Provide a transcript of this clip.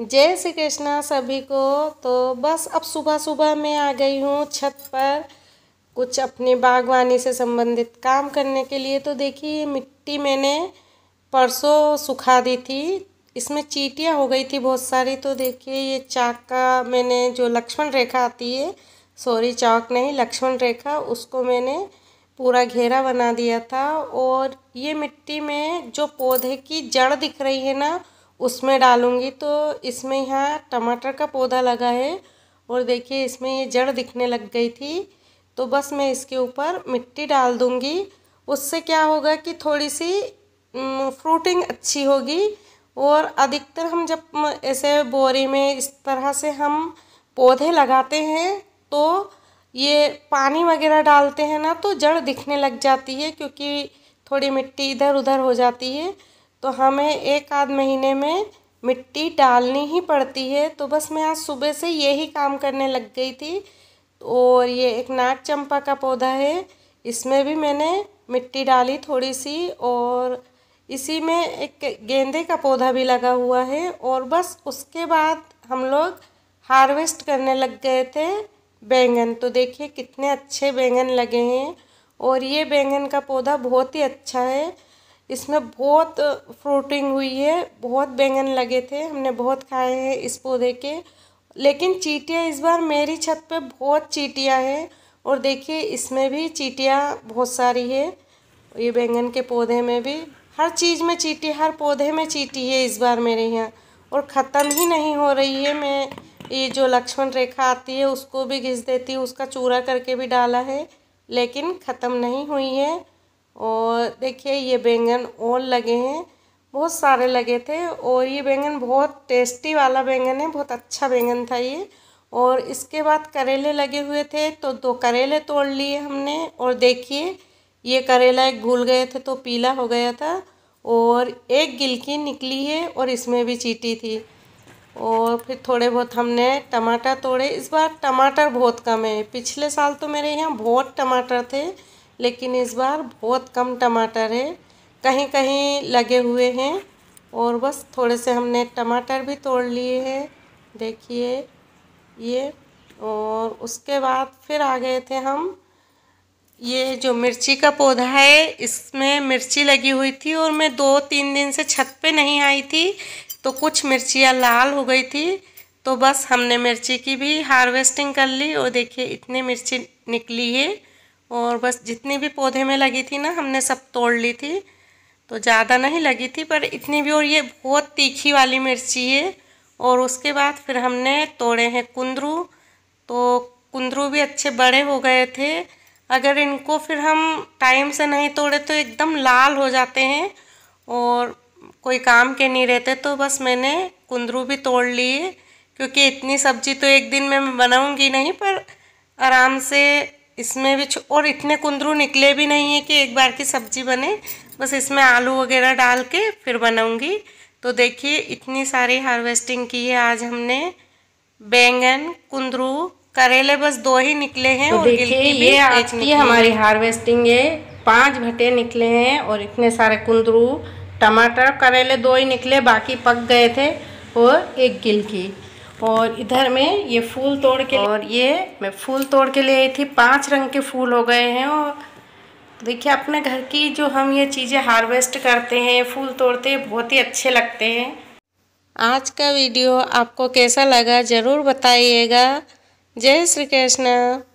जय श्री कृष्णा सभी को तो बस अब सुबह सुबह मैं आ गई हूँ छत पर कुछ अपने बागवानी से संबंधित काम करने के लिए तो देखिए मिट्टी मैंने परसों सुखा दी थी इसमें चीटियाँ हो गई थी बहुत सारी तो देखिए ये चाक का मैंने जो लक्ष्मण रेखा आती है सॉरी चाक नहीं लक्ष्मण रेखा उसको मैंने पूरा घेरा बना दिया था और ये मिट्टी में जो पौधे की जड़ दिख रही है ना उसमें डालूँगी तो इसमें यहाँ टमाटर का पौधा लगा है और देखिए इसमें ये जड़ दिखने लग गई थी तो बस मैं इसके ऊपर मिट्टी डाल दूँगी उससे क्या होगा कि थोड़ी सी फ्रूटिंग अच्छी होगी और अधिकतर हम जब ऐसे बोरी में इस तरह से हम पौधे लगाते हैं तो ये पानी वगैरह डालते हैं ना तो जड़ दिखने लग जाती है क्योंकि थोड़ी मिट्टी इधर उधर हो जाती है तो हमें एक आध महीने में मिट्टी डालनी ही पड़ती है तो बस मैं आज सुबह से यही काम करने लग गई थी और ये एक नाग चंपा का पौधा है इसमें भी मैंने मिट्टी डाली थोड़ी सी और इसी में एक गेंदे का पौधा भी लगा हुआ है और बस उसके बाद हम लोग हार्वेस्ट करने लग गए थे बैंगन तो देखिए कितने अच्छे बैंगन लगे हैं और ये बैंगन का पौधा बहुत ही अच्छा है इसमें बहुत फ्रूटिंग हुई है बहुत बैंगन लगे थे हमने बहुत खाए हैं इस पौधे के लेकिन चीटियाँ इस बार मेरी छत पे बहुत चीटियाँ हैं और देखिए इसमें भी चीटियाँ बहुत सारी है ये बैंगन के पौधे में भी हर चीज़ में चीटी हर पौधे में चीटी है इस बार मेरे यहाँ और ख़त्म ही नहीं हो रही है मैं ये जो लक्ष्मण रेखा आती है उसको भी घिस देती हूँ उसका चूरा करके भी डाला है लेकिन ख़त्म नहीं हुई है और देखिए ये बैंगन और लगे हैं बहुत सारे लगे थे और ये बैंगन बहुत टेस्टी वाला बैंगन है बहुत अच्छा बैंगन था ये और इसके बाद करेले लगे हुए थे तो दो करेले तोड़ लिए हमने और देखिए ये करेला एक भूल गए थे तो पीला हो गया था और एक गिलकी निकली है और इसमें भी चीटी थी और फिर थोड़े बहुत हमने टमाटर तोड़े इस बार टमाटर बहुत कम है पिछले साल तो मेरे यहाँ बहुत टमाटर थे लेकिन इस बार बहुत कम टमाटर है कहीं कहीं लगे हुए हैं और बस थोड़े से हमने टमाटर भी तोड़ लिए हैं देखिए ये और उसके बाद फिर आ गए थे हम ये जो मिर्ची का पौधा है इसमें मिर्ची लगी हुई थी और मैं दो तीन दिन से छत पे नहीं आई थी तो कुछ मिर्चियाँ लाल हो गई थी तो बस हमने मिर्ची की भी हार्वेस्टिंग कर ली और देखिए इतनी मिर्ची निकली है और बस जितनी भी पौधे में लगी थी ना हमने सब तोड़ ली थी तो ज़्यादा नहीं लगी थी पर इतनी भी और ये बहुत तीखी वाली मिर्ची है और उसके बाद फिर हमने तोड़े हैं कुंदरू तो कुंदरू भी अच्छे बड़े हो गए थे अगर इनको फिर हम टाइम से नहीं तोड़े तो एकदम लाल हो जाते हैं और कोई काम के नहीं रहते तो बस मैंने कुंदरू भी तोड़ लिए क्योंकि इतनी सब्जी तो एक दिन में मैं बनाऊँगी नहीं पर आराम से इसमें भी और इतने कुंदरू निकले भी नहीं है कि एक बार की सब्जी बने बस इसमें आलू वगैरह डाल के फिर बनाऊंगी तो देखिए इतनी सारी हार्वेस्टिंग की है आज हमने बैंगन कुंदरू करेले बस दो ही निकले हैं तो और गिलकी ये की हमारी हार्वेस्टिंग है पांच भट्टे निकले हैं और इतने सारे कुंदरू टमाटर करेले दो ही निकले बाकी पक गए थे और एक गिल की और इधर में ये फूल तोड़ के और ये मैं फूल तोड़ के ले आई थी पांच रंग के फूल हो गए हैं और देखिए अपने घर की जो हम ये चीज़ें हार्वेस्ट करते हैं फूल तोड़ते हैं बहुत ही अच्छे लगते हैं आज का वीडियो आपको कैसा लगा ज़रूर बताइएगा जय श्री कृष्णा